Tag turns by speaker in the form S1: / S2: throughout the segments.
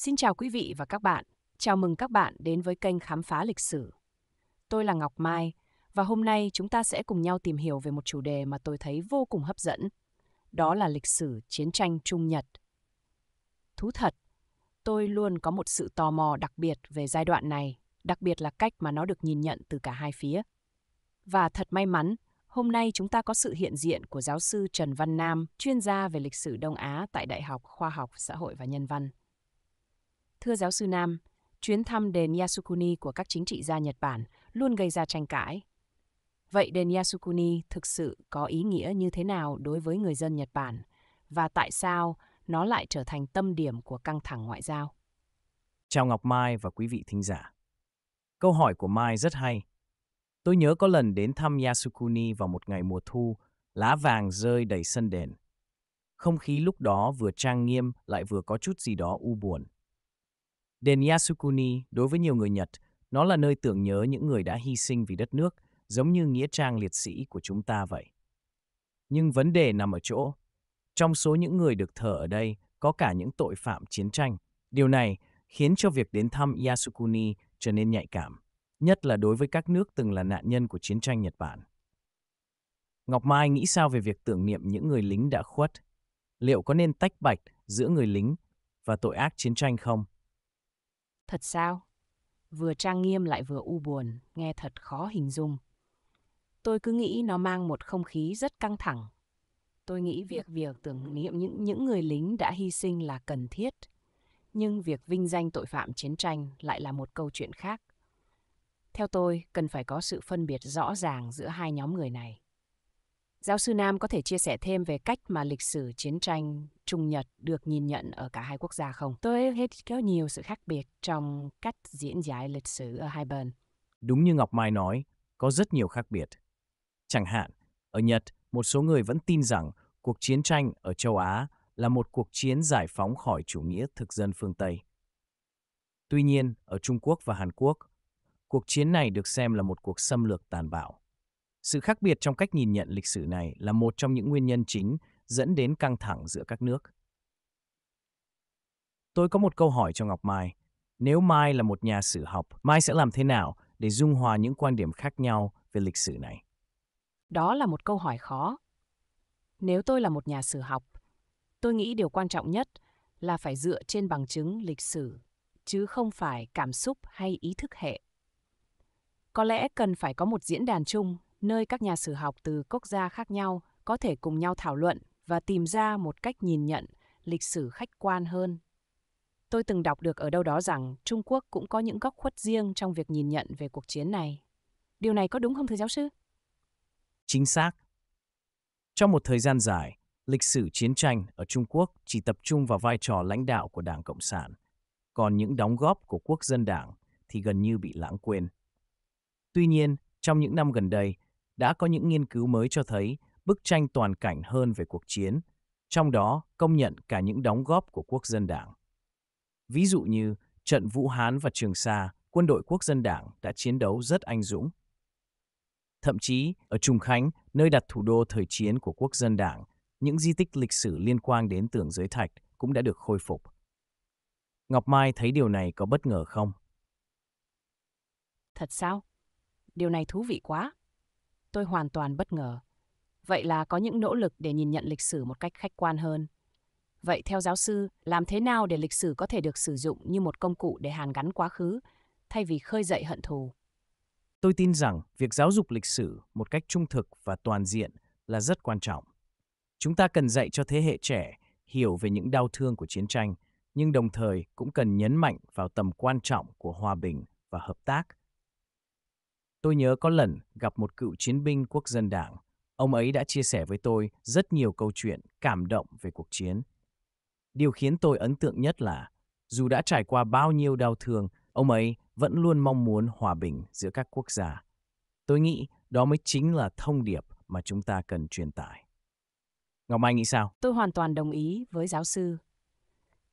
S1: Xin chào quý vị và các bạn. Chào mừng các bạn đến với kênh Khám phá lịch sử. Tôi là Ngọc Mai và hôm nay chúng ta sẽ cùng nhau tìm hiểu về một chủ đề mà tôi thấy vô cùng hấp dẫn. Đó là lịch sử chiến tranh Trung Nhật. Thú thật, tôi luôn có một sự tò mò đặc biệt về giai đoạn này, đặc biệt là cách mà nó được nhìn nhận từ cả hai phía. Và thật may mắn, hôm nay chúng ta có sự hiện diện của giáo sư Trần Văn Nam, chuyên gia về lịch sử Đông Á tại Đại học Khoa học Xã hội và Nhân văn. Thưa giáo sư Nam, chuyến thăm đền Yasukuni của các chính trị gia Nhật Bản luôn gây ra tranh cãi. Vậy đền Yasukuni thực sự có ý nghĩa như thế nào đối với người dân Nhật Bản và tại sao nó lại trở thành tâm điểm của căng thẳng ngoại giao?
S2: Chào Ngọc Mai và quý vị thính giả. Câu hỏi của Mai rất hay. Tôi nhớ có lần đến thăm Yasukuni vào một ngày mùa thu, lá vàng rơi đầy sân đền. Không khí lúc đó vừa trang nghiêm lại vừa có chút gì đó u buồn. Đền Yasukuni, đối với nhiều người Nhật, nó là nơi tưởng nhớ những người đã hy sinh vì đất nước, giống như nghĩa trang liệt sĩ của chúng ta vậy. Nhưng vấn đề nằm ở chỗ, trong số những người được thờ ở đây có cả những tội phạm chiến tranh. Điều này khiến cho việc đến thăm Yasukuni trở nên nhạy cảm, nhất là đối với các nước từng là nạn nhân của chiến tranh Nhật Bản. Ngọc Mai nghĩ sao về việc tưởng niệm những người lính đã khuất? Liệu có nên tách bạch giữa người lính và tội ác chiến tranh không?
S1: Thật sao? Vừa trang nghiêm lại vừa u buồn, nghe thật khó hình dung. Tôi cứ nghĩ nó mang một không khí rất căng thẳng. Tôi nghĩ việc việc tưởng niệm những những người lính đã hy sinh là cần thiết, nhưng việc vinh danh tội phạm chiến tranh lại là một câu chuyện khác. Theo tôi, cần phải có sự phân biệt rõ ràng giữa hai nhóm người này. Giáo sư Nam có thể chia sẻ thêm về cách mà lịch sử chiến tranh Trung Nhật được nhìn nhận ở cả hai quốc gia không? Tôi thấy có nhiều sự khác biệt trong cách diễn giải lịch sử ở hai bên.
S2: Đúng như Ngọc Mai nói, có rất nhiều khác biệt. Chẳng hạn, ở Nhật, một số người vẫn tin rằng cuộc chiến tranh ở châu Á là một cuộc chiến giải phóng khỏi chủ nghĩa thực dân phương Tây. Tuy nhiên, ở Trung Quốc và Hàn Quốc, cuộc chiến này được xem là một cuộc xâm lược tàn bạo. Sự khác biệt trong cách nhìn nhận lịch sử này là một trong những nguyên nhân chính dẫn đến căng thẳng giữa các nước. Tôi có một câu hỏi cho Ngọc Mai. Nếu Mai là một nhà sử học, Mai sẽ làm thế nào để dung hòa những quan điểm khác nhau về lịch sử này?
S1: Đó là một câu hỏi khó. Nếu tôi là một nhà sử học, tôi nghĩ điều quan trọng nhất là phải dựa trên bằng chứng lịch sử, chứ không phải cảm xúc hay ý thức hệ. Có lẽ cần phải có một diễn đàn chung nơi các nhà sử học từ quốc gia khác nhau có thể cùng nhau thảo luận và tìm ra một cách nhìn nhận lịch sử khách quan hơn. Tôi từng đọc được ở đâu đó rằng Trung Quốc cũng có những góc khuất riêng trong việc nhìn nhận về cuộc chiến này. Điều này có đúng không thưa giáo sư?
S2: Chính xác. Trong một thời gian dài, lịch sử chiến tranh ở Trung Quốc chỉ tập trung vào vai trò lãnh đạo của Đảng Cộng sản, còn những đóng góp của quốc dân đảng thì gần như bị lãng quên. Tuy nhiên, trong những năm gần đây, đã có những nghiên cứu mới cho thấy bức tranh toàn cảnh hơn về cuộc chiến, trong đó công nhận cả những đóng góp của quốc dân đảng. Ví dụ như trận Vũ Hán và Trường Sa, quân đội quốc dân đảng đã chiến đấu rất anh dũng. Thậm chí, ở Trùng Khánh, nơi đặt thủ đô thời chiến của quốc dân đảng, những di tích lịch sử liên quan đến tường giới thạch cũng đã được khôi phục. Ngọc Mai thấy điều này có bất ngờ không?
S1: Thật sao? Điều này thú vị quá tôi hoàn toàn bất ngờ. Vậy là có những nỗ lực để nhìn nhận lịch sử một cách khách quan hơn. Vậy theo giáo sư, làm thế nào để lịch sử có thể được sử dụng như một công cụ để hàn gắn quá khứ, thay vì khơi dậy hận thù?
S2: Tôi tin rằng việc giáo dục lịch sử một cách trung thực và toàn diện là rất quan trọng. Chúng ta cần dạy cho thế hệ trẻ hiểu về những đau thương của chiến tranh, nhưng đồng thời cũng cần nhấn mạnh vào tầm quan trọng của hòa bình và hợp tác Tôi nhớ có lần gặp một cựu chiến binh quốc dân đảng. Ông ấy đã chia sẻ với tôi rất nhiều câu chuyện cảm động về cuộc chiến. Điều khiến tôi ấn tượng nhất là, dù đã trải qua bao nhiêu đau thương, ông ấy vẫn luôn mong muốn hòa bình giữa các quốc gia. Tôi nghĩ đó mới chính là thông điệp mà chúng ta cần truyền tải. Ngọc Mai nghĩ sao?
S1: Tôi hoàn toàn đồng ý với giáo sư.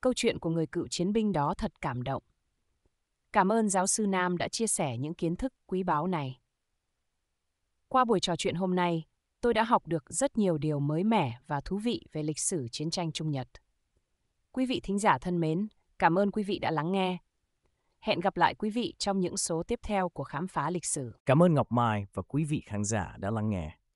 S1: Câu chuyện của người cựu chiến binh đó thật cảm động. Cảm ơn giáo sư Nam đã chia sẻ những kiến thức quý báu này. Qua buổi trò chuyện hôm nay, tôi đã học được rất nhiều điều mới mẻ và thú vị về lịch sử chiến tranh Trung Nhật. Quý vị thính giả thân mến, cảm ơn quý vị đã lắng nghe. Hẹn gặp lại quý vị trong những số tiếp theo của Khám phá lịch sử.
S2: Cảm ơn Ngọc Mai và quý vị khán giả đã lắng nghe.